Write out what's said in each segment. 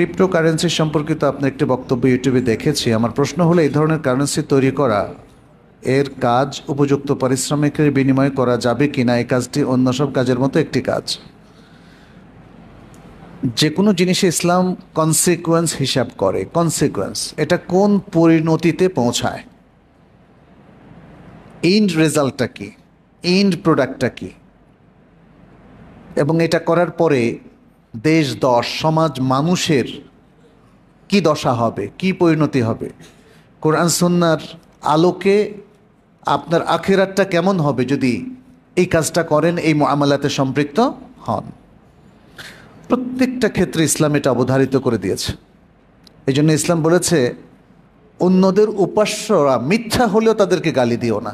crypto currency সম্পর্কিত আপনার একটি বক্তব্য ইউটিউবে দেখেছি আমার প্রশ্ন হলো এই ধরনের কারেন্সি তৈরি করা এর কাজ উপযুক্ত পারিশ্রমিকের বিনিময় করা যাবে কি না এই কাজটি অন্য সব কাজের মতো একটি কাজ যে কোনো জিনিসে ইসলাম কনসিকুয়েন্স হিসাব করে কনসিকুয়েন্স এটা কোন পরিণতিতে পৌঁছায় এন্ড রেজাল্টটা কি এন্ড প্রোডাক্টটা কি এবং এটা করার পরে দেশ দশ সমাজ মানুষের কি দশা হবে কি পরিণতি হবে কোরআন সন্ন্যার আলোকে আপনার আখেরাতটা কেমন হবে যদি এই কাজটা করেন এই আমালাতে সম্পৃক্ত হন প্রত্যেকটা ক্ষেত্রে ইসলাম এটা অবধারিত করে দিয়েছে এই জন্য ইসলাম বলেছে অন্যদের উপাস্যরা মিথ্যা হলেও তাদেরকে গালি দিও না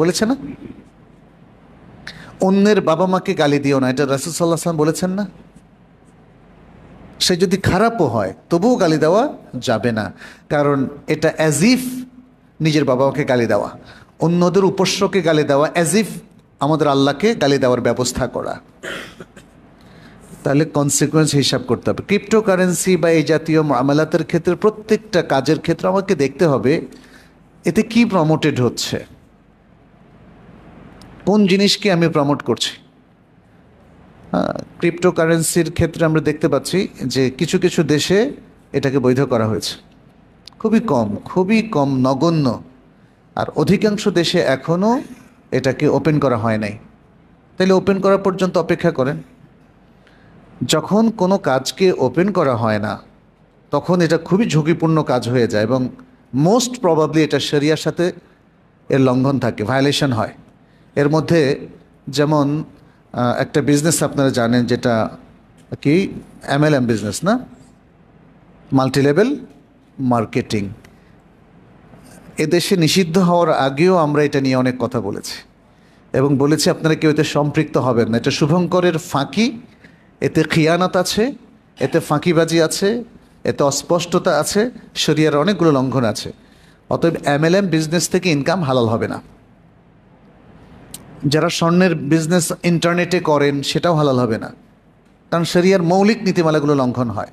বলেছে না অন্যের বাবা মাকে গালি দিও না এটা রাসুল সাল্লাহ বলেছেন না সে যদি খারাপও হয় তবুও গালি দেওয়া যাবে না কারণ এটা অ্যাজিফ নিজের বাবাকে গালি দেওয়া অন্যদের উপস্যকে গালি দেওয়া অ্যাজিফ আমাদের আল্লাহকে গালি দেওয়ার ব্যবস্থা করা তাহলে কনসিকুয়েন্স হিসাব করতে হবে ক্রিপ্টোকারেন্সি বা এই জাতীয় মামলাতের ক্ষেত্রে প্রত্যেকটা কাজের ক্ষেত্রে আমাকে দেখতে হবে এতে কি প্রমোটেড হচ্ছে কোন জিনিসকে আমি প্রমোট করছি ক্রিপ্টোকারেন্সির ক্ষেত্রে আমরা দেখতে পাচ্ছি যে কিছু কিছু দেশে এটাকে বৈধ করা হয়েছে খুবই কম খুবই কম নগণ্য আর অধিকাংশ দেশে এখনও এটাকে ওপেন করা হয় নাই তাহলে ওপেন করা পর্যন্ত অপেক্ষা করেন যখন কোনো কাজকে ওপেন করা হয় না তখন এটা খুবই ঝুঁকিপূর্ণ কাজ হয়ে যায় এবং মোস্ট প্রবাবলি এটা সেরিয়ার সাথে এর লঙ্ঘন থাকে ভায়োলেশন হয় এর মধ্যে যেমন একটা বিজনেস আপনারা জানেন যেটা কি এমএলএম বিজনেস না মাল্টি লেভেল মার্কেটিং এদেশে নিষিদ্ধ হওয়ার আগেও আমরা এটা নিয়ে অনেক কথা বলেছি এবং বলেছি আপনারা কেউ এতে সম্পৃক্ত হবেন না এটা শুভঙ্করের ফাঁকি এতে খিয়ানত আছে এতে ফাঁকিবাজি আছে এতে অস্পষ্টতা আছে শরিয়ার অনেকগুলো লঙ্ঘন আছে অতএব এমএলএম বিজনেস থেকে ইনকাম হালাল হবে না যারা স্বর্ণের বিজনেস ইন্টারনেটে করেন সেটাও হালাল হবে না কারণ সেরিয়ার মৌলিক নীতিমালাগুলো লঙ্ঘন হয়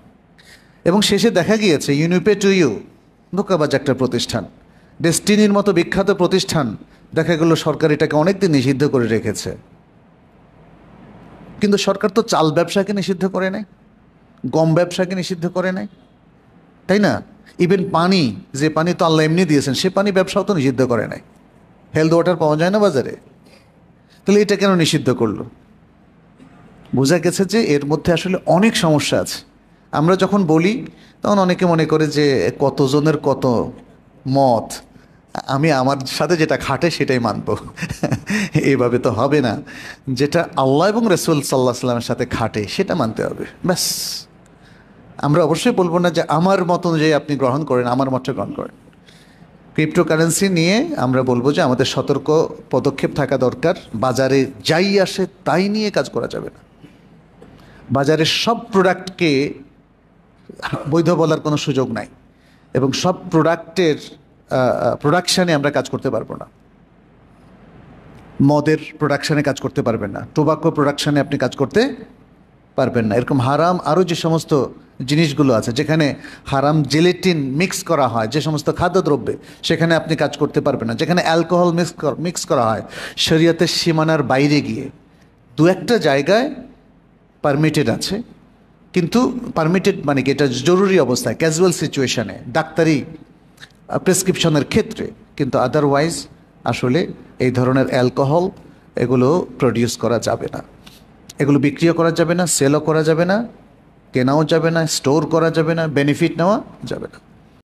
এবং শেষে দেখা গিয়েছে ইউনিপে টু ইউ ধোকাবাজ একটা প্রতিষ্ঠান ডেস্টিনির মতো বিখ্যাত প্রতিষ্ঠান দেখা গেল সরকার এটাকে অনেকদিন নিষিদ্ধ করে রেখেছে কিন্তু সরকার তো চাল ব্যবসাকে নিষিদ্ধ করে নেয় গম ব্যবসাকে নিষিদ্ধ করে নেয় তাই না ইভেন পানি যে পানি তো আল্লাহ এমনি দিয়েছেন সে পানি ব্যবসাও তো নিষিদ্ধ করে নেয় হেলথ ওয়াটার পাওয়া যায় না বাজারে তাহলে এটা কেন নিষিদ্ধ করলো বোঝা গেছে যে এর মধ্যে আসলে অনেক সমস্যা আছে আমরা যখন বলি তখন অনেকে মনে করে যে কতজনের কত মত আমি আমার সাথে যেটা খাটে সেটাই মানব এইভাবে তো হবে না যেটা আল্লাহ এবং রসুল সাল্লাহ সাল্লামের সাথে খাটে সেটা মানতে হবে ব্যাস আমরা অবশ্যই বলবো না যে আমার মত অনুযায়ী আপনি গ্রহণ করেন আমার মতটা গ্রহণ করেন ক্রিপ্টোকারেন্সি নিয়ে আমরা বলবো যে আমাদের সতর্ক পদক্ষেপ থাকা দরকার বাজারে যাই আসে তাই নিয়ে কাজ করা যাবে না বাজারে সব প্রোডাক্টকে বৈধ বলার কোনো সুযোগ নাই এবং সব প্রোডাক্টের প্রোডাকশানে আমরা কাজ করতে পারবো না মদের প্রোডাকশানে কাজ করতে পারবেন না টোবাকো প্রোডাকশানে আপনি কাজ করতে পারবেন না এরকম হারাম আরও যে সমস্ত জিনিসগুলো আছে যেখানে হারাম জেলেটিন মিক্স করা হয় যে সমস্ত খাদ্যদ্রব্যে সেখানে আপনি কাজ করতে পারবেন না যেখানে অ্যালকোহল মিক্স মিক্স করা হয় শরীয়তের সীমানার বাইরে গিয়ে দু একটা জায়গায় পারমিটেড আছে কিন্তু পারমিটেড মানে কি এটা জরুরি অবস্থায় ক্যাজুয়াল সিচুয়েশানে ডাক্তারি প্রেসক্রিপশনের ক্ষেত্রে কিন্তু আদারওয়াইজ আসলে এই ধরনের অ্যালকোহল এগুলো প্রডিউস করা যাবে না এগুলো বিক্রিও করা যাবে না সেলও করা যাবে না কেনাও যাবে না স্টোর করা যাবে না বেনিফিট নেওয়া যাবে না